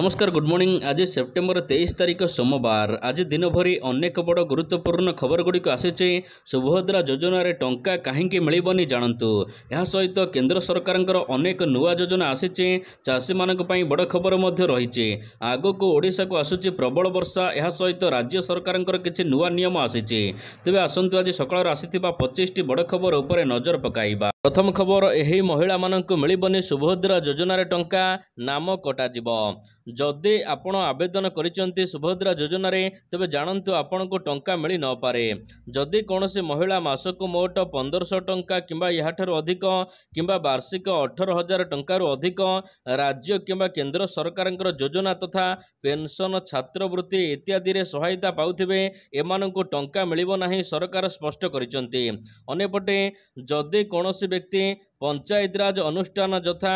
ନମସ୍କାର good morning ଆଜି September ତେଇଶ ତାରିଖ ସୋମବାର ଆଜି ଦିନଭରି ଅନେକ ବଡ଼ ଗୁରୁତ୍ୱପୂର୍ଣ୍ଣ ଖବରଗୁଡ଼ିକ ଆସିଛି ସୁଭଦ୍ରା ଯୋଜନାରେ ଟଙ୍କା କାହିଁକି ମିଳିବନି ଜାଣନ୍ତୁ ଏହା ସହିତ କେନ୍ଦ୍ର ସରକାରଙ୍କର ଅନେକ ନୂଆ ଯୋଜନା ଆସିଛି ଚାଷୀମାନଙ୍କ ପାଇଁ ବଡ଼ ଖବର ମଧ୍ୟ ରହିଛି ଆଗକୁ ଓଡ଼ିଶାକୁ ଆସୁଛି ପ୍ରବଳ ବର୍ଷା ଏହା ସହିତ ରାଜ୍ୟ ସରକାରଙ୍କର କିଛି ନୂଆ ନିୟମ ଆସିଛି ତେବେ ଆସନ୍ତୁ ଆଜି ସକାଳରୁ ଆସିଥିବା ପଚିଶଟି ବଡ଼ ଖବର ଉପରେ ନଜର ପକାଇବା ପ୍ରଥମ ଖବର ଏହି ମହିଳାମାନଙ୍କୁ ମିଳିବନି ସୁଭଦ୍ରା ଯୋଜନାରେ ଟଙ୍କା ନାମ କଟାଯିବ ଯଦି ଆପଣ ଆବେଦନ କରିଛନ୍ତି ସୁଭଦ୍ରା ଯୋଜନାରେ ତେବେ ଜାଣନ୍ତୁ ଆପଣଙ୍କୁ ଟଙ୍କା ମିଳି ନପାରେ ଯଦି କୌଣସି ମହିଳା ମାସକୁ ମୋଟ ପନ୍ଦରଶହ ଟଙ୍କା କିମ୍ବା ଏହାଠାରୁ ଅଧିକ କିମ୍ବା ବାର୍ଷିକ ଅଠର ହଜାର ଟଙ୍କାରୁ ଅଧିକ ରାଜ୍ୟ କିମ୍ବା କେନ୍ଦ୍ର ସରକାରଙ୍କର ଯୋଜନା ତଥା ପେନ୍ସନ୍ ଛାତ୍ରବୃତ୍ତି ଇତ୍ୟାଦିରେ ସହାୟତା ପାଉଥିବେ ଏମାନଙ୍କୁ ଟଙ୍କା ମିଳିବ ନାହିଁ ସରକାର ସ୍ପଷ୍ଟ କରିଛନ୍ତି ଅନ୍ୟପଟେ ଯଦି କୌଣସି ବ୍ୟକ୍ତି ପଞ୍ଚାୟତିରାଜ ଅନୁଷ୍ଠାନ ଯଥା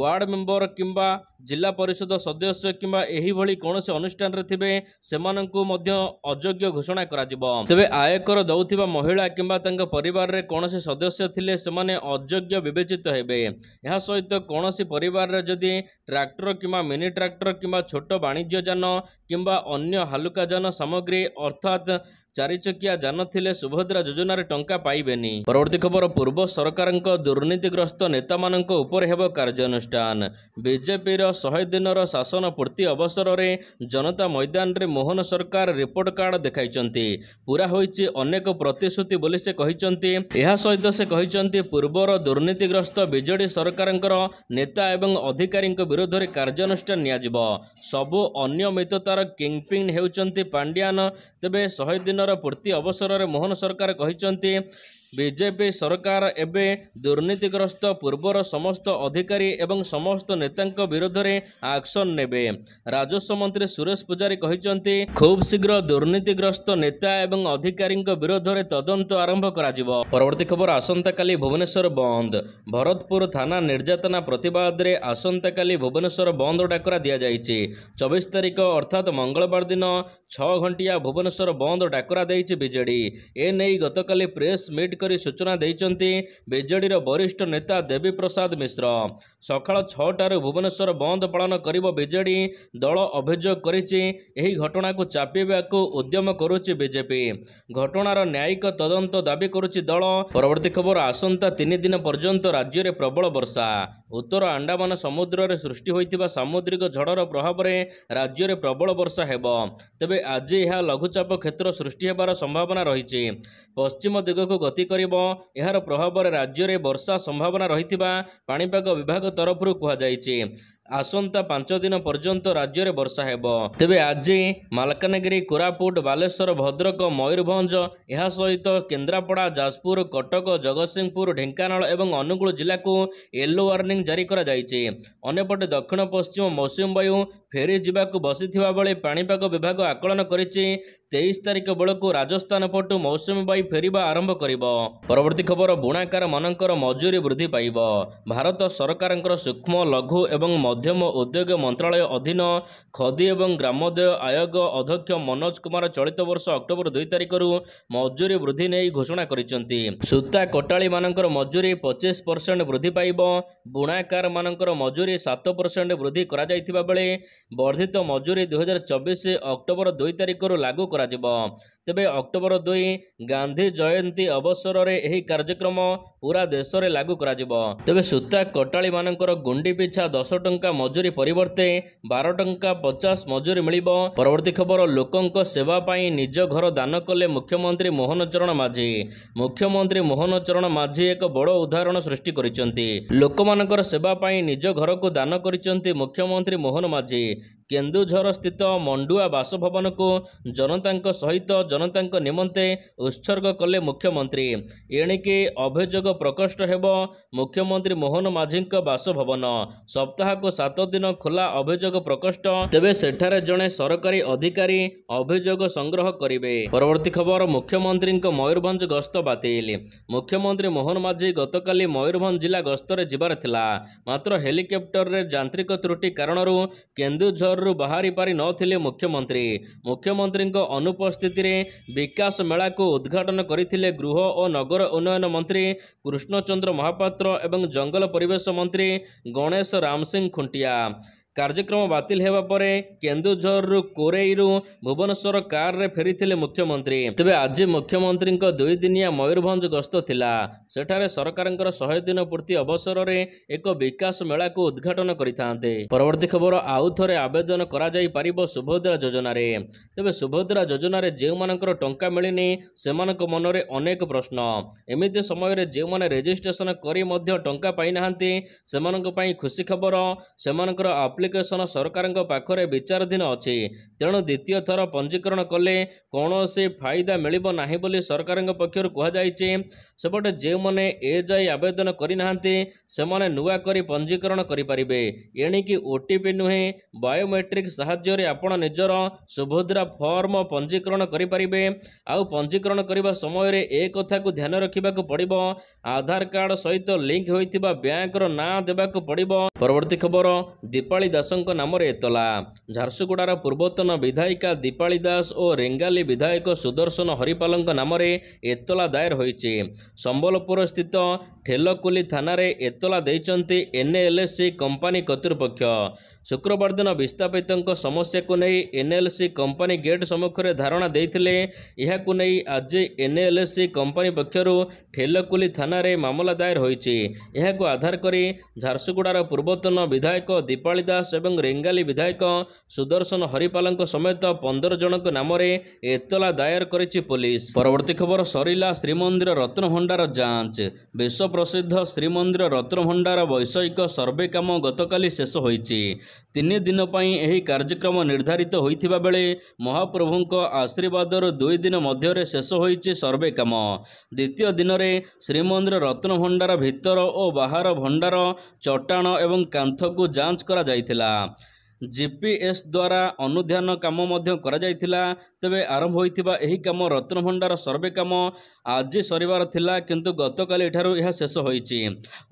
ୱାର୍ଡ଼ ମେମ୍ବର କିମ୍ବା ଜିଲ୍ଲା ପରିଷଦ ସଦସ୍ୟ କିମ୍ବା ଏହିଭଳି କୌଣସି ଅନୁଷ୍ଠାନରେ ଥିବେ ସେମାନଙ୍କୁ ମଧ୍ୟ ଅଯୋଗ୍ୟ ଘୋଷଣା କରାଯିବ ତେବେ ଆୟକର ଦେଉଥିବା ମହିଳା କିମ୍ବା ତାଙ୍କ ପରିବାରରେ କୌଣସି ସଦସ୍ୟ ଥିଲେ ସେମାନେ ଅଯୋଗ୍ୟ ବିବେଚିତ ହେବେ ଏହା ସହିତ କୌଣସି ପରିବାରରେ ଯଦି ଟ୍ରାକ୍ଟର କିମ୍ବା ମିନି ଟ୍ରାକ୍ଟର କିମ୍ବା ଛୋଟ ବାଣିଜ୍ୟ ଯାନ କିମ୍ବା ଅନ୍ୟ ହାଲୁକା ଯାନ ସାମଗ୍ରୀ ଅର୍ଥାତ୍ ଚାରିଚକିଆ ଯାନ ଥିଲେ ସୁଭଦ୍ରା ଯୋଜନାରେ ଟଙ୍କା ପାଇବେନି ପରବର୍ତ୍ତୀ ଖବର ପୂର୍ବ ସରକାରଙ୍କ ଦୁର୍ନୀତିଗ୍ରସ୍ତ ନେତାମାନଙ୍କ ଉପରେ ହେବ କାର୍ଯ୍ୟାନୁଷ୍ଠାନ ବିଜେପିର ଶହେ ଦିନର ଶାସନ ପୂର୍ତ୍ତି ଅବସରରେ ଜନତା ମଇଦାନରେ ମୋହନ ସରକାର ରିପୋର୍ଟ କାର୍ଡ ଦେଖାଇଛନ୍ତି ପୂରା ହୋଇଛି ଅନେକ ପ୍ରତିଶ୍ରୁତି ବୋଲି ସେ କହିଛନ୍ତି ଏହା ସହିତ ସେ କହିଛନ୍ତି ପୂର୍ବର ଦୁର୍ନୀତିଗ୍ରସ୍ତ ବିଜେଡ଼ି ସରକାରଙ୍କର ନେତା ଏବଂ ଅଧିକାରୀଙ୍କ ବିରୋଧରେ କାର୍ଯ୍ୟାନୁଷ୍ଠାନ ନିଆଯିବ ସବୁ ଅନିୟମିତତାର କିଙ୍ଗପିଙ୍ଗ ହେଉଛନ୍ତି ପାଣ୍ଡିଆନ ତେବେ ଶହେ ଦିନ ଦିନର ପୂର୍ତ୍ତି ଅବସରରେ ମୋହନ ସରକାର କହିଛନ୍ତି ବିଜେପି ସରକାର ଏବେ ଦୁର୍ନୀତିଗ୍ରସ୍ତ ପୂର୍ବର ସମସ୍ତ ଅଧିକାରୀ ଏବଂ ସମସ୍ତ ନେତାଙ୍କ ବିରୋଧରେ ଆକ୍ସନ ନେବେ ରାଜସ୍ୱ ମନ୍ତ୍ରୀ ସୁରେଶ ପୂଜାରୀ କହିଛନ୍ତି ଖୁବ୍ ଶୀଘ୍ର ଦୁର୍ନୀତିଗ୍ରସ୍ତ ନେତା ଏବଂ ଅଧିକାରୀଙ୍କ ବିରୋଧରେ ତଦନ୍ତ ଆରମ୍ଭ କରାଯିବ ପରବର୍ତ୍ତୀ ଖବର ଆସନ୍ତାକାଲି ଭୁବନେଶ୍ୱର ବନ୍ଦ ଭରତପୁର ଥାନା ନିର୍ଯାତନା ପ୍ରତିବାଦରେ ଆସନ୍ତାକାଲି ଭୁବନେଶ୍ୱର ବନ୍ଦ ଡାକରା ଦିଆଯାଇଛି ଚବିଶ ତାରିଖ ଅର୍ଥାତ୍ ମଙ୍ଗଳବାର ଦିନ ଛଅ ଘଣ୍ଟିଆ ଭୁବନେଶ୍ୱର ବନ୍ଦ ଡାକରା ଦେଇଛି ବିଜେଡ଼ି ଏ ନେଇ ଗତକାଲି ପ୍ରେସ୍ ମିଟ୍ କରି ସୂଚନା ଦେଇଛନ୍ତି ବିଜେଡ଼ିର ବରିଷ୍ଠ ନେତା ଦେବୀ ପ୍ରସାଦ ମିଶ୍ର ସକାଳ ଛଅଟାରୁ ଭୁବନେଶ୍ୱର ବନ୍ଦ ପାଳନ କରିବ ବିଜେଡ଼ି ଦଳ ଅଭିଯୋଗ କରିଛି ଏହି ଘଟଣାକୁ ଚାପିବାକୁ ଉଦ୍ୟମ କରୁଛି ବିଜେପି ଘଟଣାର ନ୍ୟାୟିକ ତଦନ୍ତ ଦାବି କରୁଛି ଦଳ ପରବର୍ତ୍ତୀ ଖବର ଆସନ୍ତା ତିନି ଦିନ ପର୍ଯ୍ୟନ୍ତ ରାଜ୍ୟରେ ପ୍ରବଳ ବର୍ଷା ଉତ୍ତର ଆଣ୍ଡାମାନ ସମୁଦ୍ରରେ ସୃଷ୍ଟି ହୋଇଥିବା ସାମୁଦ୍ରିକ ଝଡ଼ର ପ୍ରଭାବରେ ରାଜ୍ୟରେ ପ୍ରବଳ ବର୍ଷା ହେବ ତେବେ ଆଜି ଏହା ଲଘୁଚାପ କ୍ଷେତ୍ର ସୃଷ୍ଟି ହେବାର ସମ୍ଭାବନା ରହିଛି ପଶ୍ଚିମ ଦିଗକୁ ଗତି କରିବ ଏହାର ପ୍ରଭାବରେ ରାଜ୍ୟରେ ବର୍ଷା ସମ୍ଭାବନା ରହିଥିବା ପାଣିପାଗ ବିଭାଗ ତରଫରୁ କୁହାଯାଇଛି ଆସନ୍ତା ପାଞ୍ଚ ଦିନ ପର୍ଯ୍ୟନ୍ତ ରାଜ୍ୟରେ ବର୍ଷା ହେବ ତେବେ ଆଜି ମାଲକାନଗିରି କୋରାପୁଟ ବାଲେଶ୍ୱର ଭଦ୍ରକ ମୟୂରଭଞ୍ଜ ଏହା ସହିତ କେନ୍ଦ୍ରାପଡ଼ା ଯାଜପୁର କଟକ ଜଗତସିଂହପୁର ଢେଙ୍କାନାଳ ଏବଂ ଅନୁଗୁଳ ଜିଲ୍ଲାକୁ ୟେଲୋ ୱାର୍ଣ୍ଣିଂ ଜାରି କରାଯାଇଛି ଅନ୍ୟପଟେ ଦକ୍ଷିଣ ପଶ୍ଚିମ ମୌସୁମୀ ବାୟୁ ଫେରିଯିବାକୁ ବସିଥିବା ବେଳେ ପାଣିପାଗ ବିଭାଗ ଆକଳନ କରିଛି ତେଇଶ ତାରିଖ ବେଳକୁ ରାଜସ୍ଥାନ ପଟୁ ମୌସୁମୀ ବାୟୁ ଫେରିବା ଆରମ୍ଭ କରିବ ପରବର୍ତ୍ତୀ ଖବର ବୁଣାକାରମାନଙ୍କର ମଜୁରୀ ବୃଦ୍ଧି ପାଇବ ଭାରତ ସରକାରଙ୍କର ସୂକ୍ଷ୍ମ ଲଘୁ ଏବଂ ମଧ୍ୟମ ଉଦ୍ୟୋଗ ମନ୍ତ୍ରଣାଳୟ ଅଧୀନ ଖଦୀ ଏବଂ ଗ୍ରାମୋଦୟ ଆୟୋଗ ଅଧ୍ୟକ୍ଷ ମନୋଜ କୁମାର ଚଳିତ ବର୍ଷ ଅକ୍ଟୋବର ଦୁଇ ତାରିଖରୁ ମଜୁରୀ ବୃଦ୍ଧି ନେଇ ଘୋଷଣା କରିଛନ୍ତି ସୂତା କଟାଳୀମାନଙ୍କର ମଜୁରୀ ପଚିଶ ପରସେଣ୍ଟ ବୃଦ୍ଧି ପାଇବ ବୁଣାକାରମାନଙ୍କର ମଜୁରୀ ସାତ ପରସେଣ୍ଟ ବୃଦ୍ଧି କରାଯାଇଥିବା ବେଳେ ବର୍ଦ୍ଧିତ ମଜୁରୀ ଦୁଇହଜାର ଚବିଶ ଅକ୍ଟୋବର ଦୁଇ ତାରିଖରୁ ଲାଗୁ କରାଯାଇଛି କରାଯିବ ତେବେ ଅକ୍ଟୋବର ଦୁଇ ଗାନ୍ଧୀ ଜୟନ୍ତୀ ଅବସରରେ ଏହି କାର୍ଯ୍ୟକ୍ରମ ପୁରା ଦେଶରେ ଲାଗୁ କରାଯିବ ତେବେ ସୂତା କଟାଳୀମାନଙ୍କର ଗୁଣ୍ଡି ପିଛା ଦଶ ଟଙ୍କା ମଜୁରୀ ପରିବର୍ତ୍ତେ ବାର ଟଙ୍କା ପଚାଶ ମଜୁରୀ ମିଳିବ ପରବର୍ତ୍ତୀ ଖବର ଲୋକଙ୍କ ସେବା ପାଇଁ ନିଜ ଘର ଦାନ କଲେ ମୁଖ୍ୟମନ୍ତ୍ରୀ ମୋହନ ଚରଣ ମାଝି ମୁଖ୍ୟମନ୍ତ୍ରୀ ମୋହନ ଚରଣ ମାଝି ଏକ ବଡ଼ ଉଦାହରଣ ସୃଷ୍ଟି କରିଛନ୍ତି ଲୋକମାନଙ୍କର ସେବା ପାଇଁ ନିଜ ଘରକୁ ଦାନ କରିଛନ୍ତି ମୁଖ୍ୟମନ୍ତ୍ରୀ ମୋହନ ମାଝି କେନ୍ଦୁଝର ସ୍ଥିତ ମଣ୍ଡୁଆ ବାସଭବନକୁ ଜନତାଙ୍କ ସହିତ ଜନତାଙ୍କ ନିମନ୍ତେ ଉତ୍ସର୍ଗ କଲେ ମୁଖ୍ୟମନ୍ତ୍ରୀ ଏଣିକି ଅଭିଯୋଗ ପ୍ରକୋଷ୍ଠ ହେବ ମୁଖ୍ୟମନ୍ତ୍ରୀ ମୋହନ ମାଝୀଙ୍କ ବାସଭବନ ସପ୍ତାହକୁ ସାତ ଦିନ ଖୋଲା ଅଭିଯୋଗ ପ୍ରକୋଷ୍ଠ ତେବେ ସେଠାରେ ଜଣେ ସରକାରୀ ଅଧିକାରୀ ଅଭିଯୋଗ ସଂଗ୍ରହ କରିବେ ପରବର୍ତ୍ତୀ ଖବର ମୁଖ୍ୟମନ୍ତ୍ରୀଙ୍କ ମୟୂରଭଞ୍ଜ ଗସ୍ତ ବାତିଲ ମୁଖ୍ୟମନ୍ତ୍ରୀ ମୋହନ ମାଝୀ ଗତକାଲି ମୟୂରଭଞ୍ଜ ଜିଲ୍ଲା ଗସ୍ତରେ ଯିବାର ଥିଲା ମାତ୍ର ହେଲିକପ୍ଟରରେ ଯାନ୍ତ୍ରିକ ତ୍ରୁଟି କାରଣରୁ କେନ୍ଦୁଝର ଘରରୁ ବାହାରି ପାରିନଥିଲେ ମୁଖ୍ୟମନ୍ତ୍ରୀ ମୁଖ୍ୟମନ୍ତ୍ରୀଙ୍କ ଅନୁପସ୍ଥିତିରେ ବିକାଶ ମେଳାକୁ ଉଦ୍ଘାଟନ କରିଥିଲେ ଗୃହ ଓ ନଗର ଉନ୍ନୟନ ମନ୍ତ୍ରୀ କୃଷ୍ଣଚନ୍ଦ୍ର ମହାପାତ୍ର ଏବଂ ଜଙ୍ଗଲ ପରିବେଶ ମନ୍ତ୍ରୀ ଗଣେଶ ରାମସିଂ ଖୁଣ୍ଟିଆ କାର୍ଯ୍ୟକ୍ରମ ବାତିଲ ହେବା ପରେ କେନ୍ଦୁଝରରୁ କୋରେଇରୁ ଭୁବନେଶ୍ୱର କାର୍ରେ ଫେରିଥିଲେ ମୁଖ୍ୟମନ୍ତ୍ରୀ ତେବେ ଆଜି ମୁଖ୍ୟମନ୍ତ୍ରୀଙ୍କ ଦୁଇଦିନିଆ ମୟୂରଭଞ୍ଜ ଗସ୍ତ ଥିଲା ସେଠାରେ ସରକାରଙ୍କର ଶହେ ଦିନ ପୂର୍ତ୍ତି ଅବସରରେ ଏକ ବିକାଶ ମେଳାକୁ ଉଦ୍ଘାଟନ କରିଥାନ୍ତେ ପରବର୍ତ୍ତୀ ଖବର ଆଉ ଥରେ ଆବେଦନ କରାଯାଇପାରିବ ସୁଭଦ୍ରା ଯୋଜନାରେ ତେବେ ସୁଭଦ୍ରା ଯୋଜନାରେ ଯେଉଁମାନଙ୍କର ଟଙ୍କା ମିଳିନି ସେମାନଙ୍କ ମନରେ ଅନେକ ପ୍ରଶ୍ନ ଏମିତି ସମୟରେ ଯେଉଁମାନେ ରେଜିଷ୍ଟ୍ରେସନ କରି ମଧ୍ୟ ଟଙ୍କା ପାଇନାହାନ୍ତି ସେମାନଙ୍କ ପାଇଁ ଖୁସି ଖବର ସେମାନଙ୍କର ଆପ୍ଲି ଆପ୍ଲିକେସନ ସରକାରଙ୍କ ପାଖରେ ବିଚାରାଧୀନ ଅଛି ତେଣୁ ଦ୍ୱିତୀୟ ଥର ପଞ୍ଜୀକରଣ କଲେ କୌଣସି ଫାଇଦା ମିଳିବ ନାହିଁ ବୋଲି ସରକାରଙ୍କ ପକ୍ଷରୁ କୁହାଯାଇଛି ସେପଟେ ଯେଉଁମାନେ ଏ ଯାଇ ଆବେଦନ କରିନାହାନ୍ତି ସେମାନେ ନୂଆ କରି ପଞ୍ଜୀକରଣ କରିପାରିବେ ଏଣିକି ଓ ଟି ପି ନୁହେଁ ବାୟୋମେଟ୍ରିକ୍ ସାହାଯ୍ୟରେ ଆପଣ ନିଜର ସୁଭଦ୍ରା ଫର୍ମ ପଞ୍ଜୀକରଣ କରିପାରିବେ ଆଉ ପଞ୍ଜୀକରଣ କରିବା ସମୟରେ ଏ କଥାକୁ ଧ୍ୟାନ ରଖିବାକୁ ପଡ଼ିବ ଆଧାର କାର୍ଡ଼ ସହିତ ଲିଙ୍କ ହୋଇଥିବା ବ୍ୟାଙ୍କର ନାଁ ଦେବାକୁ ପଡ଼ିବ ପରବର୍ତ୍ତୀ ଖବର ଦୀପାଳି ଦାସଙ୍କ ନାମରେ ଏତଲା ଝାରସୁଗୁଡ଼ାର ପୂର୍ବତନ ବିଧାୟିକା ଦୀପାଳି ଦାସ ଓ ରେଙ୍ଗାଲି ବିଧାୟକ ସୁଦର୍ଶନ ହରିପାଲଙ୍କ ନାମରେ ଏତଲା ଦାୟର ହୋଇଛି ସମ୍ବଲପୁର ସ୍ଥିତ ଠେଲକୁଲି ଥାନାରେ ଏତଲା ଦେଇଛନ୍ତି ଏନ୍ଏଲ୍ଏସ୍ସି କମ୍ପାନୀ କର୍ତ୍ତୃପକ୍ଷ ଶୁକ୍ରବାର ଦିନ ବିସ୍ଥାପିତଙ୍କ ସମସ୍ୟାକୁ ନେଇ ଏନ୍ଏଲ୍ସି କମ୍ପାନୀ ଗେଟ୍ ସମ୍ମୁଖରେ ଧାରଣା ଦେଇଥିଲେ ଏହାକୁ ନେଇ ଆଜି ଏନ୍ଏଲ୍ଏସ୍ସି କମ୍ପାନୀ ପକ୍ଷରୁ ଠେଲକୁଲି ଥାନାରେ ମାମଲା ଦାୟର ହୋଇଛି ଏହାକୁ ଆଧାର କରି ଝାରସୁଗୁଡ଼ାର ପୂର୍ବତନ ବିଧାୟକ ଦୀପାଳି ଦାସ ଏବଂ ରେଙ୍ଗାଲି ବିଧାୟକ ସୁଦର୍ଶନ ହରିପାଲଙ୍କ ସମେତ ପନ୍ଦର ଜଣଙ୍କ ନାମରେ ଏତଲା ଦାୟର କରିଛି ପୋଲିସ ପରବର୍ତ୍ତୀ ଖବର ସରିଲା ଶ୍ରୀମନ୍ଦିର ରତ୍ନଭଣ୍ଡାର ଯାଞ୍ଚ ବିଶ୍ୱ ପ୍ରସିଦ୍ଧ ଶ୍ରୀମନ୍ଦିର ରତ୍ନଭଣ୍ଡାର ବୈଷୟିକ ସର୍ଭେ କାମ ଗତକାଲି ଶେଷ ହୋଇଛି ତିନି ଦିନ ପାଇଁ ଏହି କାର୍ଯ୍ୟକ୍ରମ ନିର୍ଦ୍ଧାରିତ ହୋଇଥିବା ବେଳେ ମହାପ୍ରଭୁଙ୍କ ଆଶୀର୍ବାଦରୁ ଦୁଇ ଦିନ ମଧ୍ୟରେ ଶେଷ ହୋଇଛି ସର୍ଭେ କାମ ଦ୍ୱିତୀୟ ଦିନରେ ଶ୍ରୀମନ୍ଦିର ରତ୍ନଭଣ୍ଡାର ଭିତର ଓ ବାହାର ଭଣ୍ଡାର ଚଟାଣ ଏବଂ କାନ୍ଥକୁ ଯାଞ୍ଚ କରାଯାଇଥିଲା ଜିପିଏସ୍ ଦ୍ୱାରା ଅନୁଧ୍ୟାନ କାମ ମଧ୍ୟ କରାଯାଇଥିଲା ତେବେ ଆରମ୍ଭ ହୋଇଥିବା ଏହି କାମ ରତ୍ନଭଣ୍ଡାର ସର୍ଭେ କାମ ଆଜି ସରିବାର ଥିଲା କିନ୍ତୁ ଗତକାଲି ଏଠାରୁ ଏହା ଶେଷ ହୋଇଛି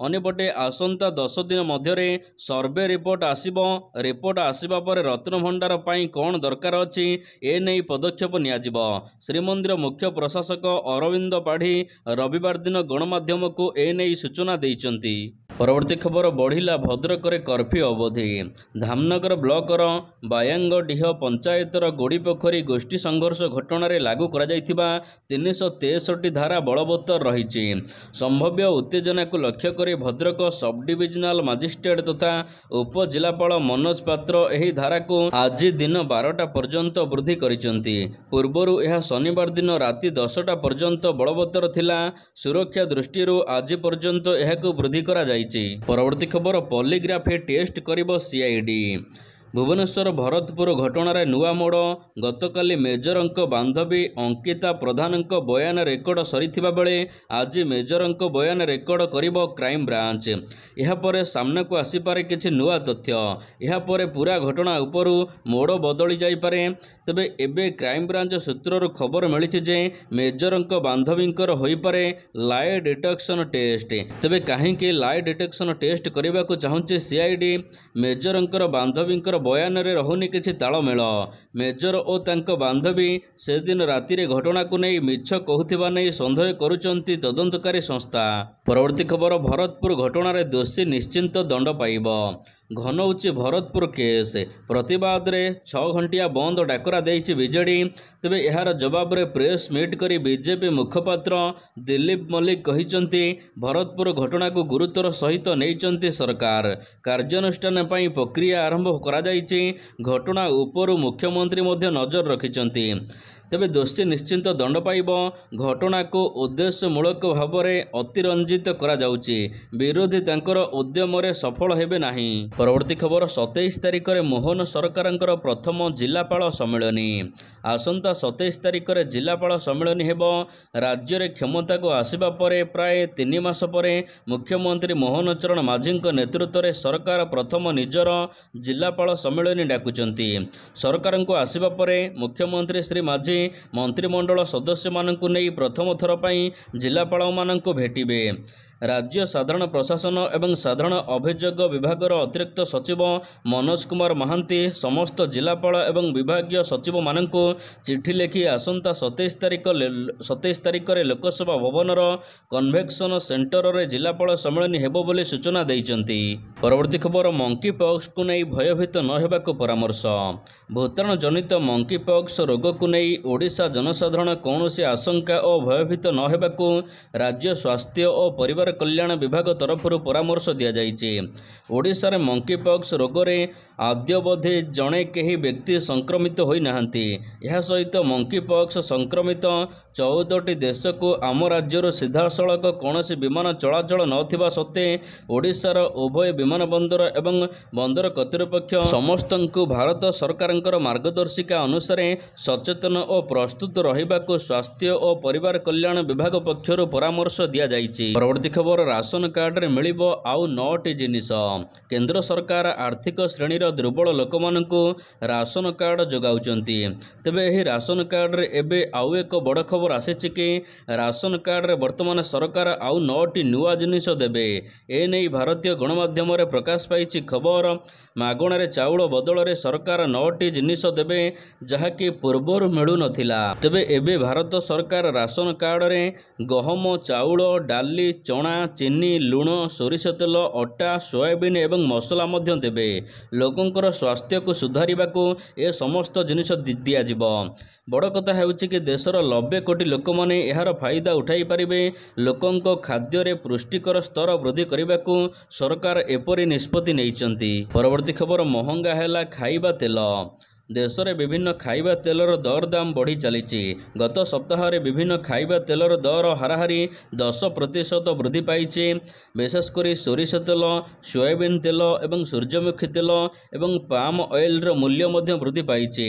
ଅନ୍ୟପଟେ ଆସନ୍ତା ଦଶ ଦିନ ମଧ୍ୟରେ ସର୍ଭେ ରିପୋର୍ଟ ଆସିବ ରିପୋର୍ଟ ଆସିବା ପରେ ରତ୍ନଭଣ୍ଡାର ପାଇଁ କ'ଣ ଦରକାର ଅଛି ଏ ନେଇ ପଦକ୍ଷେପ ନିଆଯିବ ଶ୍ରୀମନ୍ଦିର ମୁଖ୍ୟ ପ୍ରଶାସକ ଅରବିନ୍ଦ ପାଢ଼ୀ ରବିବାର ଦିନ ଗଣମାଧ୍ୟମକୁ ଏ ନେଇ ସୂଚନା ଦେଇଛନ୍ତି ପରବର୍ତ୍ତୀ ଖବର ବଢ଼ିଲା ଭଦ୍ରକରେ କର୍ଫ୍ୟୁ ଅବଧି ଧାମନଗର ନବରଙ୍ଗପୁର ବ୍ଲକର ବାୟାଙ୍ଗଡିହ ପଞ୍ଚାୟତର ଗୋଡ଼ିପୋଖରୀ ଗୋଷ୍ଠୀ ସଂଘର୍ଷ ଘଟଣାରେ ଲାଗୁ କରାଯାଇଥିବା ତିନିଶହ ତେଷଠି ଧାରା ବଳବତ୍ତର ରହିଛି ସମ୍ଭାବ୍ୟ ଉତ୍ତେଜନାକୁ ଲକ୍ଷ୍ୟ କରି ଭଦ୍ରକ ସବ୍ଡିଭିଜନାଲ ମାଜିଷ୍ଟ୍ରେଟ୍ ତଥା ଉପଜିଲ୍ଲାପାଳ ମନୋଜ ପାତ୍ର ଏହି ଧାରାକୁ ଆଜି ଦିନ ବାରଟା ପର୍ଯ୍ୟନ୍ତ ବୃଦ୍ଧି କରିଛନ୍ତି ପୂର୍ବରୁ ଏହା ଶନିବାର ଦିନ ରାତି ଦଶଟା ପର୍ଯ୍ୟନ୍ତ ବଳବତ୍ତର ଥିଲା ସୁରକ୍ଷା ଦୃଷ୍ଟିରୁ ଆଜି ପର୍ଯ୍ୟନ୍ତ ଏହାକୁ ବୃଦ୍ଧି କରାଯାଇଛି ପରବର୍ତ୍ତୀ ଖବର ପଲିଗ୍ରାଫି ଟେଷ୍ଟ କରିବ ସିଆଇଡି ଭୁବନେଶ୍ୱର ଭରତପୁର ଘଟଣାରେ ନୂଆ ମୋଡ଼ ଗତକାଲି ମେଜରଙ୍କ ବାନ୍ଧବୀ ଅଙ୍କିତା ପ୍ରଧାନଙ୍କ ବୟାନ ରେକର୍ଡ଼ ସରିଥିବା ବେଳେ ଆଜି ମେଜରଙ୍କ ବୟାନ ରେକର୍ଡ଼ କରିବ କ୍ରାଇମବ୍ରାଞ୍ଚ ଏହାପରେ ସାମ୍ନାକୁ ଆସିପାରେ କିଛି ନୂଆ ତଥ୍ୟ ଏହାପରେ ପୂରା ଘଟଣା ଉପରୁ ମୋଡ଼ ବଦଳି ଯାଇପାରେ ତେବେ ଏବେ କ୍ରାଇମବ୍ରାଞ୍ଚ ସୂତ୍ରରୁ ଖବର ମିଳିଛି ଯେ ମେଜରଙ୍କ ବାନ୍ଧବୀଙ୍କର ହୋଇପାରେ ଲାଏ ଡିଟେକ୍ସନ୍ ଟେଷ୍ଟ ତେବେ କାହିଁକି ଲାଏ ଡିଟେକ୍ସନ୍ ଟେଷ୍ଟ କରିବାକୁ ଚାହୁଁଛି ସିଆଇଡି ମେଜରଙ୍କର ବାନ୍ଧବୀଙ୍କର ବୟାନରେ ରହୁନି କିଛି ତାଳମେଳ ମେଜର ଓ ତାଙ୍କ ବାନ୍ଧବୀ ସେଦିନ ରାତିରେ ଘଟଣାକୁ ନେଇ ମିଛ କହୁଥିବା ନେଇ ସନ୍ଦେହ କରୁଛନ୍ତି ତଦନ୍ତକାରୀ ସଂସ୍ଥା ପରବର୍ତ୍ତୀ ଖବର ଭରତପୁର ଘଟଣାରେ ଦୋଷୀ ନିଶ୍ଚିନ୍ତ ଦଣ୍ଡ ପାଇବ ଘନଉଚି ଭରତପୁର କେସ୍ ପ୍ରତିବାଦରେ ଛଅ ଘଣ୍ଟିଆ ବନ୍ଦ ଡାକରା ଦେଇଛି ବିଜେଡ଼ି ତେବେ ଏହାର ଜବାବରେ ପ୍ରେସ୍ ମିଟ୍ କରି ବିଜେପି ମୁଖପାତ୍ର ଦିଲ୍ଲୀପ ମଲ୍ଲିକ କହିଛନ୍ତି ଭରତପୁର ଘଟଣାକୁ ଗୁରୁତ୍ୱର ସହିତ ନେଇଛନ୍ତି ସରକାର କାର୍ଯ୍ୟାନୁଷ୍ଠାନ ପାଇଁ ପ୍ରକ୍ରିୟା ଆରମ୍ଭ କରାଯାଇଛି ଘଟଣା ଉପରୁ ମୁଖ୍ୟମନ୍ତ୍ରୀ ମଧ୍ୟ ନଜର ରଖିଛନ୍ତି ତେବେ ଦୋଷୀ ନିଶ୍ଚିନ୍ତ ଦଣ୍ଡ ପାଇବ ଘଟଣାକୁ ଉଦ୍ଦେଶ୍ୟମୂଳକ ଭାବରେ ଅତିରଞ୍ଜିତ କରାଯାଉଛି ବିରୋଧୀ ତାଙ୍କର ଉଦ୍ୟମରେ ସଫଳ ହେବେ ନାହିଁ ପରବର୍ତ୍ତୀ ଖବର ସତେଇଶ ତାରିଖରେ ମୋହନ ସରକାରଙ୍କର ପ୍ରଥମ ଜିଲ୍ଲାପାଳ ସମ୍ମିଳନୀ ଆସନ୍ତା ସତେଇଶ ତାରିଖରେ ଜିଲ୍ଲାପାଳ ସମ୍ମିଳନୀ ହେବ ରାଜ୍ୟରେ କ୍ଷମତାକୁ ଆସିବା ପରେ ପ୍ରାୟ ତିନି ମାସ ପରେ ମୁଖ୍ୟମନ୍ତ୍ରୀ ମୋହନ ଚରଣ ମାଝୀଙ୍କ ନେତୃତ୍ୱରେ ସରକାର ପ୍ରଥମ ନିଜର ଜିଲ୍ଲାପାଳ ସମ୍ମିଳନୀ ଡାକୁଛନ୍ତି ସରକାରଙ୍କୁ ଆସିବା ପରେ ମୁଖ୍ୟମନ୍ତ୍ରୀ ଶ୍ରୀ ମାଝୀ ମନ୍ତ୍ରିମଣ୍ଡଳ ସଦସ୍ୟମାନଙ୍କୁ ନେଇ ପ୍ରଥମ ଥର ପାଇଁ ଜିଲ୍ଲାପାଳମାନଙ୍କୁ ଭେଟିବେ ରାଜ୍ୟ ସାଧାରଣ ପ୍ରଶାସନ ଏବଂ ସାଧାରଣ ଅଭିଯୋଗ ବିଭାଗର ଅତିରିକ୍ତ ସଚିବ ମନୋଜ କୁମାର ମହାନ୍ତି ସମସ୍ତ ଜିଲ୍ଲାପାଳ ଏବଂ ବିଭାଗୀୟ ସଚିବମାନଙ୍କୁ ଚିଠି ଲେଖି ଆସନ୍ତା ସତେଇଶ ତାରିଖ ସତେଇଶ ତାରିଖରେ ଲୋକସଭା ଭବନର କନଭେକ୍ସନ ସେଣ୍ଟରରେ ଜିଲ୍ଲାପାଳ ସମ୍ମିଳନୀ ହେବ ବୋଲି ସୂଚନା ଦେଇଛନ୍ତି ପରବର୍ତ୍ତୀ ଖବର ମଙ୍କିପକ୍ସକୁ ନେଇ ଭୟଭୀତ ନ ହେବାକୁ ପରାମର୍ଶ ଭୂତାଣୁ ଜନିତ ମଙ୍କିପକ୍ସ ରୋଗକୁ ନେଇ ଓଡ଼ିଶା ଜନସାଧାରଣ କୌଣସି ଆଶଙ୍କା ଓ ଭୟଭୀତ ନ ହେବାକୁ ରାଜ୍ୟ ସ୍ୱାସ୍ଥ୍ୟ ଓ ପରିବାର କଲ୍ୟାଣ ବିଭାଗ ତରଫରୁ ପରାମର୍ଶ ଦିଆଯାଇଛି ଓଡ଼ିଶାରେ ମଙ୍କିପକ୍ସ ରୋଗରେ ଆଦ୍ୟବଧି ଜଣେ କେହି ବ୍ୟକ୍ତି ସଂକ୍ରମିତ ହୋଇନାହାନ୍ତି ଏହା ସହିତ ମଙ୍କିପକ୍ସ ସଂକ୍ରମିତ ଚଉଦଟି ଦେଶକୁ ଆମ ରାଜ୍ୟରୁ ସିଧାସଳଖ କୌଣସି ବିମାନ ଚଳାଚଳ ନଥିବା ସତ୍ତ୍ୱେ ଓଡ଼ିଶାର ଉଭୟ ବିମାନ ବନ୍ଦର ଏବଂ ବନ୍ଦର କର୍ତ୍ତୃପକ୍ଷ ସମସ୍ତଙ୍କୁ ଭାରତ ସରକାରଙ୍କର ମାର୍ଗଦର୍ଶିକା ଅନୁସାରେ ସଚେତନ ଓ ପ୍ରସ୍ତୁତ ରହିବାକୁ ସ୍ୱାସ୍ଥ୍ୟ ଓ ପରିବାର କଲ୍ୟାଣ ବିଭାଗ ପକ୍ଷରୁ ପରାମର୍ଶ ଦିଆଯାଇଛି ପରବର୍ତ୍ତୀ ଖବର ରାସନ କାର୍ଡ଼ରେ ମିଳିବ ଆଉ ନଅଟି ଜିନିଷ କେନ୍ଦ୍ର ସରକାର ଆର୍ଥିକ ଶ୍ରେଣୀର ଦୁର୍ବଳ ଲୋକମାନଙ୍କୁ ରାସନ କାର୍ଡ଼ ଯୋଗାଉଛନ୍ତି ତେବେ ଏହି ରାସନ କାର୍ଡ଼ରେ ଏବେ ଆଉ ଏକ ବଡ଼ ଖବର ଖବର ଆସିଛି କି ରାସନ କାର୍ଡ଼ରେ ବର୍ତ୍ତମାନ ସରକାର ଆଉ ନଅଟି ନୂଆ ଜିନିଷ ଦେବେ ଏ ନେଇ ଭାରତୀୟ ଗଣମାଧ୍ୟମରେ ପ୍ରକାଶ ପାଇଛି ଖବର ମାଗଣାରେ ଚାଉଳ ବଦଳରେ ସରକାର ନଅଟି ଜିନିଷ ଦେବେ ଯାହାକି ପୂର୍ବରୁ ମିଳୁନଥିଲା ତେବେ ଏବେ ଭାରତ ସରକାର ରାସନ କାର୍ଡ଼ରେ ଗହମ ଚାଉଳ ଡାଲି ଚଣା ଚିନି ଲୁଣ ସୋରିଷ ତେଲ ଅଟା ସୋୟାବିନ ଏବଂ ମସଲା ମଧ୍ୟ ଦେବେ ଲୋକଙ୍କର ସ୍ୱାସ୍ଥ୍ୟକୁ ସୁଧାରିବାକୁ ଏ ସମସ୍ତ ଜିନିଷ ଦିଆଯିବ ବଡ଼ କଥା ହେଉଛି କି ଦେଶର ଲବେ କୋଟି ଲୋକମାନେ ଏହାର ଫାଇଦା ଉଠାଇ ପାରିବେ ଲୋକଙ୍କ ଖାଦ୍ୟରେ ପୁଷ୍ଟିକର ସ୍ତର ବୃଦ୍ଧି କରିବାକୁ ସରକାର ଏପରି ନିଷ୍ପତ୍ତି ନେଇଛନ୍ତି ପରବର୍ତ୍ତୀ ଖବର ମହଙ୍ଗା ହେଲା ଖାଇବା ତେଲ ଦେଶରେ ବିଭିନ୍ନ ଖାଇବା ତେଲର ଦର ଦାମ ବଢ଼ି ଚାଲିଛି ଗତ ସପ୍ତାହରେ ବିଭିନ୍ନ ଖାଇବା ତେଲର ଦର ହାରାହାରି ଦଶ ପ୍ରତିଶତ ବୃଦ୍ଧି ପାଇଛି ବିଶେଷ କରି ସୋରିଷ ତେଲ ସୋୟାବିନ୍ ତେଲ ଏବଂ ସୂର୍ଯ୍ୟମୁଖୀ ତେଲ ଏବଂ ପାମ୍ ଅଏଲର ମୂଲ୍ୟ ମଧ୍ୟ ବୃଦ୍ଧି ପାଇଛି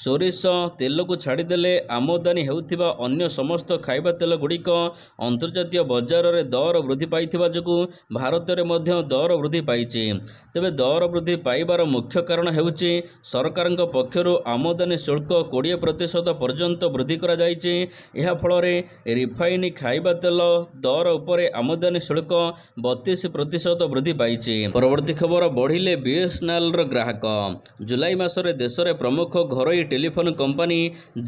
ସୋରିଷ ତେଲକୁ ଛାଡ଼ିଦେଲେ ଆମଦାନୀ ହେଉଥିବା ଅନ୍ୟ ସମସ୍ତ ଖାଇବା ତେଲ ଗୁଡ଼ିକ ଅନ୍ତର୍ଜାତୀୟ ବଜାରରେ ଦର ବୃଦ୍ଧି ପାଇଥିବା ଯୋଗୁଁ ଭାରତରେ ମଧ୍ୟ ଦର ବୃଦ୍ଧି ପାଇଛି ତେବେ ଦର ବୃଦ୍ଧି ପାଇବାର ମୁଖ୍ୟ କାରଣ ହେଉଛି ସରକାରଙ୍କ ପକ୍ଷରୁ ଆମଦାନୀ ଶୁଳ୍କ କୋଡ଼ିଏ ପ୍ରତିଶତ ପର୍ଯ୍ୟନ୍ତ ବୃଦ୍ଧି କରାଯାଇଛି ଏହା ଫଳରେ ରିଫାଇନ୍ ଖାଇବା ତେଲ ଦର ଉପରେ ଆମଦାନୀ ଶୁଳ୍କ ବତିଶ ପ୍ରତିଶତ ବୃଦ୍ଧି ପାଇଛି ପରବର୍ତ୍ତୀ ଖବର ବଢ଼ିଲେ ବିଏସ୍ଏନ୍ଏଲ୍ର ଗ୍ରାହକ ଜୁଲାଇ ମାସରେ ଦେଶରେ ପ୍ରମୁଖ ଘରୋଇ ସରକାରୀ ଟେଲିଫୋନ୍ କମ୍ପାନୀ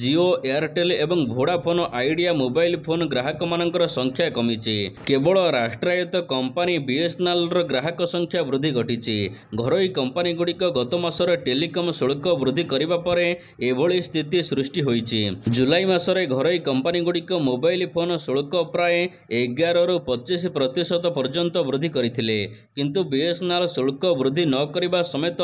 ଜିଓ ଏୟାରଟେଲ୍ ଏବଂ ଭୋଡ଼ାଫୋନ୍ ଆଇଡିଆ ମୋବାଇଲ୍ ଫୋନ୍ ଗ୍ରାହକମାନଙ୍କର ସଂଖ୍ୟା କମିଛି କେବଳ ରାଷ୍ଟ୍ରାୟତ୍ତ କମ୍ପାନୀ ବିଏସ୍ଏନ୍ଏଲ୍ର ଗ୍ରାହକ ସଂଖ୍ୟା ବୃଦ୍ଧି ଘଟିଛି ଘରୋଇ କମ୍ପାନୀଗୁଡ଼ିକ ଗତ ମାସରେ ଟେଲିକମ୍ ଶୁଳ୍କ ବୃଦ୍ଧି କରିବା ପରେ ଏଭଳି ସ୍ଥିତି ସୃଷ୍ଟି ହୋଇଛି ଜୁଲାଇ ମାସରେ ଘରୋଇ କମ୍ପାନୀଗୁଡ଼ିକ ମୋବାଇଲ୍ ଫୋନ୍ ଶୁଳ୍କ ପ୍ରାୟ ଏଗାରରୁ ପଚିଶ ପ୍ରତିଶତ ପର୍ଯ୍ୟନ୍ତ ବୃଦ୍ଧି କରିଥିଲେ କିନ୍ତୁ ବିଏସ୍ଏନ୍ଏଲ୍ ଶୁଳ୍କ ବୃଦ୍ଧି ନ କରିବା ସମେତ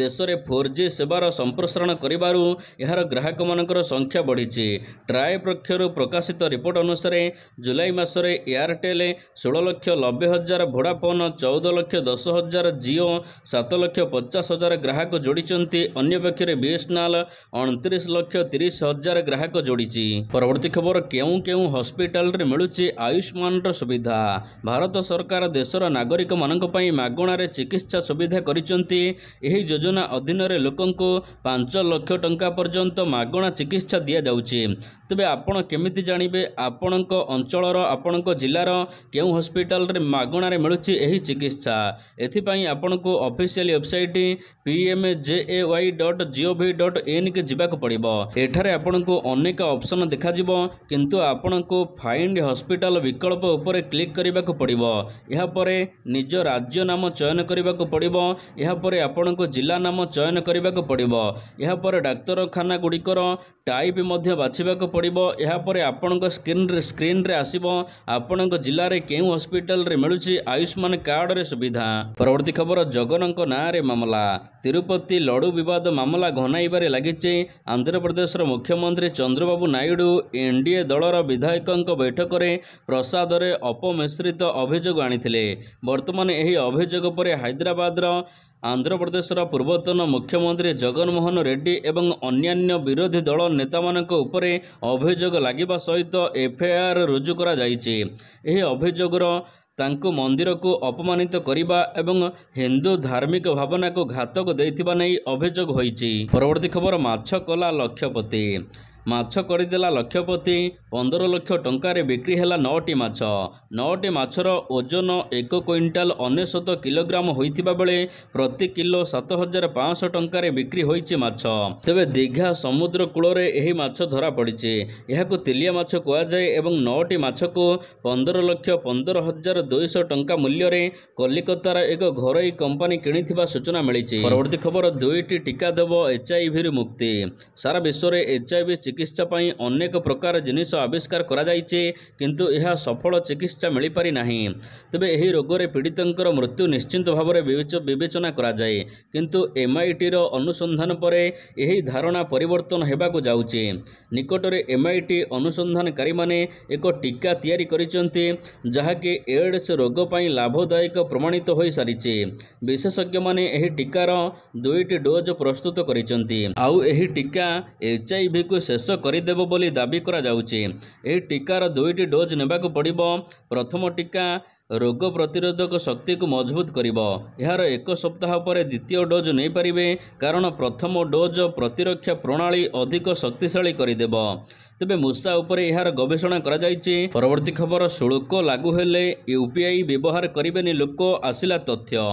ଦେଶରେ ଫୋର୍ ଜି ସେବାର ସମ୍ପ୍ରସାରଣ କରିବାରୁ ଏହାର ଗ୍ରାହକମାନଙ୍କର ସଂଖ୍ୟା ବଢ଼ିଛି ଟ୍ରାଏ ପକ୍ଷରୁ ପ୍ରକାଶିତ ରିପୋର୍ଟ ଅନୁସାରେ ଜୁଲାଇ ମାସରେ ଏୟାରଟେଲ୍ ଷୋହଳ ଲକ୍ଷ ନବେ ହଜାର ଭୋଡ଼ାଫୋନ୍ ଚଉଦ ଲକ୍ଷ ଦଶ ହଜାର ଜିଓ ସାତ ଲକ୍ଷ ପଚାଶ ହଜାର ଗ୍ରାହକ ଯୋଡ଼ିଛନ୍ତି ଅନ୍ୟପକ୍ଷରେ ବିଏସ୍ଏନ୍ଏଲ୍ ଅଣତିରିଶ ଲକ୍ଷ ତିରିଶ ହଜାର ଗ୍ରାହକ ଯୋଡ଼ିଛି ପରବର୍ତ୍ତୀ ଖବର କେଉଁ କେଉଁ ହସ୍ପିଟାଲରେ ମିଳୁଛି ଆୟୁଷ୍ମାନର ସୁବିଧା ଭାରତ ସରକାର ଦେଶର ନାଗରିକମାନଙ୍କ ପାଇଁ ମାଗଣାରେ ଚିକିତ୍ସା ସୁବିଧା କରିଛନ୍ତି ଏହି ଯୋଜନା ଅଧୀନରେ ଲୋକଙ୍କୁ ପାଞ୍ଚ ଲକ୍ଷ ଟଙ୍କା ଟଙ୍କା ପର୍ଯ୍ୟନ୍ତ ମାଗଣା ଚିକିତ୍ସା ଦିଆଯାଉଛି ତେବେ ଆପଣ କେମିତି ଜାଣିବେ ଆପଣଙ୍କ ଅଞ୍ଚଳର ଆପଣଙ୍କ ଜିଲ୍ଲାର କେଉଁ ହସ୍ପିଟାଲରେ ମାଗଣାରେ ମିଳୁଛି ଏହି ଚିକିତ୍ସା ଏଥିପାଇଁ ଆପଣଙ୍କୁ official website P M J A Y dot G O V V dot ଇନ୍କୁ ଯିବାକୁ ପଡ଼ିବ ଏଠାରେ ଆପଣଙ୍କୁ ଅନେକ ଅପସନ୍ ଦେଖାଯିବ କିନ୍ତୁ ଆପଣଙ୍କୁ ଫାଇଣ୍ଡ ହସ୍ପିଟାଲ ବିକଳ୍ପ ଉପରେ କ୍ଲିକ୍ କରିବାକୁ ପଡ଼ିବ ଏହାପରେ ନିଜ ରାଜ୍ୟ ନାମ ଚୟନ କରିବାକୁ ପଡ଼ିବ ଏହାପରେ ଆପଣଙ୍କ ଜିଲ୍ଲା ନାମ ଚୟନ କରିବାକୁ ପଡ଼ିବ ଏହାପରେ ଡାକ୍ତରଖାନା ଗୁଡ଼ିକର ଟାଇପ୍ ମଧ୍ୟ ବାଛିବାକୁ ପଡ଼ିବ ଏହାପରେ ଆପଣଙ୍କ ସ୍କ୍ରିନ୍ରେ ସ୍କ୍ରିନ୍ରେ ଆସିବ ଆପଣଙ୍କ ଜିଲ୍ଲାରେ କେଉଁ ହସ୍ପିଟାଲରେ ମିଳୁଛି ଆୟୁଷ୍ମାନ କାର୍ଡ଼ରେ ସୁବିଧା ପରବର୍ତ୍ତୀ ଖବର ଜଗନଙ୍କ ନାଁରେ ମାମଲା ତିରୁପତି ଲଡ଼ୁ ବିବାଦ ମାମଲା ଘନାଇବାରେ ଲାଗିଛି ଆନ୍ଧ୍ରପ୍ରଦେଶର ମୁଖ୍ୟମନ୍ତ୍ରୀ ଚନ୍ଦ୍ରବାବୁ ନାଇଡୁ ଏନ୍ଡିଏ ଦଳର ବିଧାୟକଙ୍କ ବୈଠକରେ ପ୍ରସାଦରେ ଅପମିଶ୍ରିତ ଅଭିଯୋଗ ଆଣିଥିଲେ ବର୍ତ୍ତମାନ ଏହି ଅଭିଯୋଗ ପରେ ହାଇଦ୍ରାବାଦର ଆନ୍ଧ୍ରପ୍ରଦେଶର ପୂର୍ବତନ ମୁଖ୍ୟମନ୍ତ୍ରୀ ଜଗନମୋହନ ରେଡ୍ଡି ଏବଂ ଅନ୍ୟାନ୍ୟ ବିରୋଧୀ ଦଳ ନେତାମାନଙ୍କ ଉପରେ ଅଭିଯୋଗ ଲାଗିବା ସହିତ ଏଫ୍ଆଇଆର୍ ରୁଜୁ କରାଯାଇଛି ଏହି ଅଭିଯୋଗର ତାଙ୍କୁ ମନ୍ଦିରକୁ ଅପମାନିତ କରିବା ଏବଂ ହିନ୍ଦୁ ଧାର୍ମିକ ଭାବନାକୁ ଘାତକ ଦେଇଥିବା ନେଇ ଅଭିଯୋଗ ହୋଇଛି ପରବର୍ତ୍ତୀ ଖବର ମାଛ କଲା ଲକ୍ଷପତି ମାଛ କରିଦେଲା ଲକ୍ଷପତି ପନ୍ଦର ଲକ୍ଷ ଟଙ୍କାରେ ବିକ୍ରି ହେଲା ନଅଟି ମାଛ ନଅଟି ମାଛର ଓଜନ ଏକ କୁଇଣ୍ଟାଲ ଅନେଶତ କିଲୋଗ୍ରାମ ହୋଇଥିବା ବେଳେ ପ୍ରତି କିଲୋ ସାତ ହଜାର ପାଞ୍ଚଶହ ଟଙ୍କାରେ ବିକ୍ରି ହୋଇଛି ମାଛ ତେବେ ଦୀଘା ସମୁଦ୍ର କୂଳରେ ଏହି ମାଛ ଧରା ପଡ଼ିଛି ଏହାକୁ ତେଲିଆ ମାଛ କୁହାଯାଏ ଏବଂ ନଅଟି ମାଛକୁ ପନ୍ଦର ଲକ୍ଷ ପନ୍ଦର ହଜାର ଦୁଇଶହ ଟଙ୍କା ମୂଲ୍ୟରେ କଲିକତାର ଏକ ଘରୋଇ କମ୍ପାନୀ କିଣିଥିବା ସୂଚନା ମିଳିଛି ପରବର୍ତ୍ତୀ ଖବର ଦୁଇଟି ଟିକା ଦେବ ଏଚ୍ଆଇଭିରୁ ମୁକ୍ତି ସାରା ବିଶ୍ୱରେ ଏଚ୍ଆଇଭି ଚିକିତ୍ସା ପାଇଁ ଅନେକ ପ୍ରକାର ଜିନିଷ ଆବିଷ୍କାର କରାଯାଇଛି କିନ୍ତୁ ଏହା ସଫଳ ଚିକିତ୍ସା ମିଳିପାରିନାହିଁ ତେବେ ଏହି ରୋଗରେ ପୀଡ଼ିତଙ୍କର ମୃତ୍ୟୁ ନିଶ୍ଚିତ ଭାବରେ ବିବେଚନା କରାଯାଏ କିନ୍ତୁ ଏମ୍ଆଇଟିର ଅନୁସନ୍ଧାନ ପରେ ଏହି ଧାରଣା ପରିବର୍ତ୍ତନ ହେବାକୁ ଯାଉଛି ନିକଟରେ ଏମ୍ଆଇଟି ଅନୁସନ୍ଧାନକାରୀମାନେ ଏକ ଟିକା ତିଆରି କରିଛନ୍ତି ଯାହାକି ଏଡ୍ସ ରୋଗ ପାଇଁ ଲାଭଦାୟକ ପ୍ରମାଣିତ ହୋଇସାରିଛି ବିଶେଷଜ୍ଞମାନେ ଏହି ଟିକାର ଦୁଇଟି ଡୋଜ୍ ପ୍ରସ୍ତୁତ କରିଛନ୍ତି ଆଉ ଏହି ଟିକା ଏଚ୍ଆଇଭିକୁ ଶେଷ ଶେଷ କରିଦେବ ବୋଲି ଦାବି କରାଯାଉଛି ଏହି ଟିକାର ଦୁଇଟି ଡୋଜ୍ ନେବାକୁ ପଡ଼ିବ ପ୍ରଥମ ଟିକା ରୋଗ ପ୍ରତିରୋଧକ ଶକ୍ତିକୁ ମଜବୁତ କରିବ ଏହାର ଏକ ସପ୍ତାହ ପରେ ଦ୍ୱିତୀୟ ଡୋଜ୍ ନେଇପାରିବେ କାରଣ ପ୍ରଥମ ଡୋଜ୍ ପ୍ରତିରକ୍ଷା ପ୍ରଣାଳୀ ଅଧିକ ଶକ୍ତିଶାଳୀ କରିଦେବ ତେବେ ମୂଷା ଉପରେ ଏହାର ଗବେଷଣା କରାଯାଇଛି ପରବର୍ତ୍ତୀ ଖବର ଶୁଳ୍କ ଲାଗୁ ହେଲେ ୟୁ ପି ଆଇ ବ୍ୟବହାର କରିବେନି ଲୋକ ଆସିଲା ତଥ୍ୟ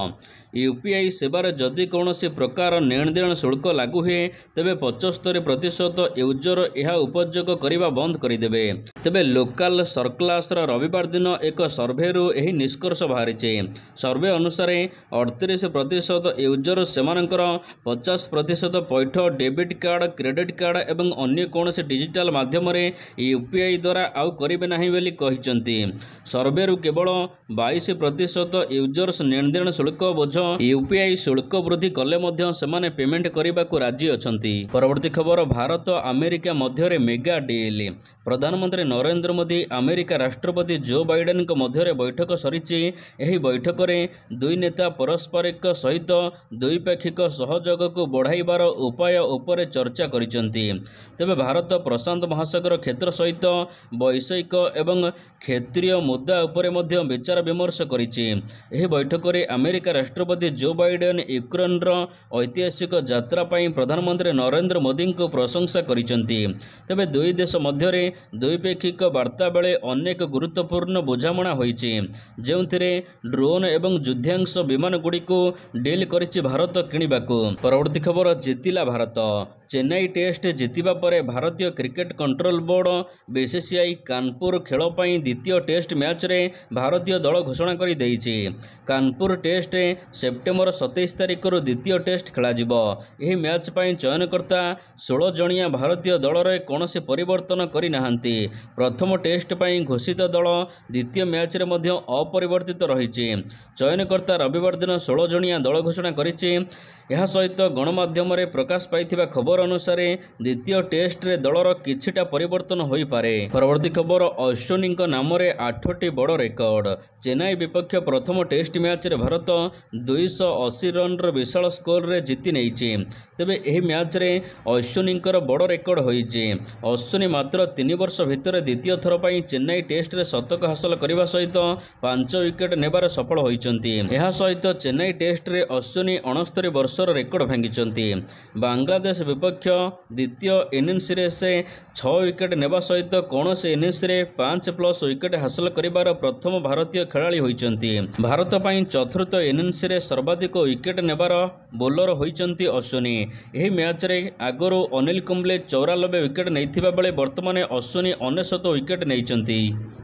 ୟୁ ପି ଆଇ ସେବାରେ ଯଦି କୌଣସି ପ୍ରକାର ନେଣଦେଣ ଶୁଳ୍କ ଲାଗୁ ହୁଏ ତେବେ ପଚସ୍ତରୀ ପ୍ରତିଶତ ୟୁଜର ଏହା ଉପଯୋଗ କରିବା ବନ୍ଦ କରିଦେବେ ତେବେ ଲୋକାଲ ସର୍କ୍ଲାସ୍ର ରବିବାର ଦିନ ଏକ ସର୍ଭେରୁ ଏହି ନିଷ୍କର୍ଷ ବାହାରିଛି ସର୍ଭେ ଅନୁସାରେ ଅଠତିରିଶ ପ୍ରତିଶତ ୟୁଜର ସେମାନଙ୍କର ପଚାଶ ପ୍ରତିଶତ ପୈଠ ଡେବିଟ୍ କାର୍ଡ଼ କ୍ରେଡିଟ୍ କାର୍ଡ଼ ଏବଂ ଅନ୍ୟ କୌଣସି ଡିଜିଟାଲ୍ ମାଧ୍ୟମ ମାଧ୍ୟମରେ ୟୁ ପି ଆଇ ଦ୍ୱାରା ଆଉ କରିବେ ନାହିଁ ବୋଲି କହିଛନ୍ତି ସର୍ଭେରୁ କେବଳ ବାଇଶ ପ୍ରତିଶତ ୟୁଜର୍ସ ନେଣଦେଣ ଶୁଳ୍କ ବୋଝ ୟୁ ପି ଆଇ ଶୁଳ୍କ ବୃଦ୍ଧି କଲେ ମଧ୍ୟ ସେମାନେ ପେମେଣ୍ଟ କରିବାକୁ ରାଜି ଅଛନ୍ତି ପରବର୍ତ୍ତୀ ଖବର ଭାରତ ଆମେରିକା ମଧ୍ୟରେ ମେଗା ଡିଲ୍ ପ୍ରଧାନମନ୍ତ୍ରୀ ନରେନ୍ଦ୍ର ମୋଦି ଆମେରିକା ରାଷ୍ଟ୍ରପତି ଜୋ ବାଇଡେନ୍ଙ୍କ ମଧ୍ୟରେ ବୈଠକ ସରିଛି ଏହି ବୈଠକରେ ଦୁଇ ନେତା ପରସ୍ପରିକ ସହିତ ଦ୍ୱିପାକ୍ଷିକ ସହଯୋଗକୁ ବଢ଼ାଇବାର ଉପାୟ ଉପରେ ଚର୍ଚ୍ଚା କରିଛନ୍ତି ତେବେ ଭାରତ ପ୍ରଶାନ୍ତ ମହାସାଗର କ୍ଷେତ୍ର ସହିତ ବୈଷୟିକ ଏବଂ କ୍ଷେତ୍ରୀୟ ମୁଦ୍ଦା ଉପରେ ମଧ୍ୟ ବିଚାର ବିମର୍ଶ କରିଛି ଏହି ବୈଠକରେ ଆମେରିକା ରାଷ୍ଟ୍ରପତି ଜୋ ବାଇଡେନ୍ ୟୁକ୍ରେନ୍ର ଐତିହାସିକ ଯାତ୍ରା ପାଇଁ ପ୍ରଧାନମନ୍ତ୍ରୀ ନରେନ୍ଦ୍ର ମୋଦିଙ୍କୁ ପ୍ରଶଂସା କରିଛନ୍ତି ତେବେ ଦୁଇ ଦେଶ ମଧ୍ୟରେ ଦ୍ୱିପାକ୍ଷିକ ବାର୍ତ୍ତା ବେଳେ ଅନେକ ଗୁରୁତ୍ୱପୂର୍ଣ୍ଣ ବୁଝାମଣା ହୋଇଛି ଯେଉଁଥିରେ ଡ୍ରୋନ୍ ଏବଂ ଯୁଦ୍ଧାଂଶ ବିମାନ ଗୁଡ଼ିକୁ ଡିଲ୍ କରିଛି ଭାରତ କିଣିବାକୁ ପରବର୍ତ୍ତୀ ଖବର ଜିତିଲା ଭାରତ ଚେନ୍ନାଇ ଟେଷ୍ଟ ଜିତିବା ପରେ ଭାରତୀୟ cricket control board BCCI Kanpur ଖେଳ ପାଇଁ ଦ୍ୱିତୀୟ ଟେଷ୍ଟ ମ୍ୟାଚ୍ରେ ଭାରତୀୟ ଦଳ ଘୋଷଣା କରିଦେଇଛି କାନପୁର ଟେଷ୍ଟରେ ସେପ୍ଟେମ୍ବର ସତେଇଶ ତାରିଖରୁ ଦ୍ୱିତୀୟ ଟେଷ୍ଟ ଖେଳାଯିବ ଏହି ମ୍ୟାଚ୍ ପାଇଁ ଚୟନକର୍ତ୍ତା ଷୋହଳ ଜଣିଆ ଭାରତୀୟ ଦଳରେ କୌଣସି ପରିବର୍ତ୍ତନ କରିନାହାନ୍ତି ପ୍ରଥମ ଟେଷ୍ଟ ପାଇଁ ଘୋଷିତ ଦଳ ଦ୍ୱିତୀୟ ମ୍ୟାଚ୍ରେ ମଧ୍ୟ ଅପରିବର୍ତ୍ତିତ ରହିଛି ଚୟନକର୍ତ୍ତା ରବିବାର ଦିନ ଷୋହଳ ଜଣିଆ ଦଳ ଘୋଷଣା କରିଛି ଏହା ସହିତ ଗଣମାଧ୍ୟମରେ ପ୍ରକାଶ ପାଇଥିବା ଖବର ଅନୁସାରେ ଦ୍ୱିତୀୟ ଟେଷ୍ଟରେ ଦଳର କିଛିଟା ପରିବର୍ତ୍ତନ ହୋଇପାରେ ପରବର୍ତ୍ତୀ ଖବର ଅଶ୍ୱିନୀଙ୍କ ନାମରେ ଆଠଟି ବଡ଼ ରେକର୍ଡ ଚେନ୍ନାଇ ବିପକ୍ଷ ପ୍ରଥମ ଟେଷ୍ଟ ମ୍ୟାଚ୍ରେ ଭାରତ ଦୁଇଶହ ଅଶୀ ରନ୍ର ବିଶାଳ ସ୍କୋରରେ ଜିତି ନେଇଛି ତେବେ ଏହି ମ୍ୟାଚ୍ରେ ଅଶ୍ୱିନୀଙ୍କର ବଡ଼ ରେକର୍ଡ ହୋଇଛି ଅଶ୍ୱିନୀ ମାତ୍ର ତିନି ବର୍ଷ ଭିତରେ ଦ୍ୱିତୀୟ ଥର ପାଇଁ ଚେନ୍ନାଇ ଟେଷ୍ଟରେ ଶତକ ହାସଲ କରିବା ସହିତ ପାଞ୍ଚ ୱିକେଟ୍ ନେବାରେ ସଫଳ ହୋଇଛନ୍ତି ଏହା ସହିତ ଚେନ୍ନାଇ ଟେଷ୍ଟରେ ଅଶ୍ୱିନୀ ଅଣସ୍ତରି ବର୍ଷର ରେକର୍ଡ ଭାଙ୍ଗିଛନ୍ତି ବାଂଲାଦେଶ ବିପକ୍ଷ ପ୍ରତିପକ୍ଷ ଦ୍ୱିତୀୟ ଇନିଂସରେ ସେ ଛଅ ୱିକେଟ୍ ନେବା ସହିତ କୌଣସି ଇନିଂସରେ ପାଞ୍ଚ ପ୍ଲସ୍ ୱିକେଟ୍ ହାସଲ କରିବାର ପ୍ରଥମ ଭାରତୀୟ ଖେଳାଳି ହୋଇଛନ୍ତି ଭାରତ ପାଇଁ ଚତୁର୍ଥ ଇନିଂସରେ ସର୍ବାଧିକ ୱିକେଟ୍ ନେବାର ବୋଲର ହୋଇଛନ୍ତି ଅଶ୍ୱିନୀ ଏହି ମ୍ୟାଚ୍ରେ ଆଗରୁ ଅନିଲ କୁମ୍ବଲେ ଚଉରାନବେ ୱିକେଟ୍ ନେଇଥିବା ବେଳେ ବର୍ତ୍ତମାନ ଅଶ୍ୱିନୀ ଅନେଶ୍ୱତ ୱିକେଟ୍ ନେଇଛନ୍ତି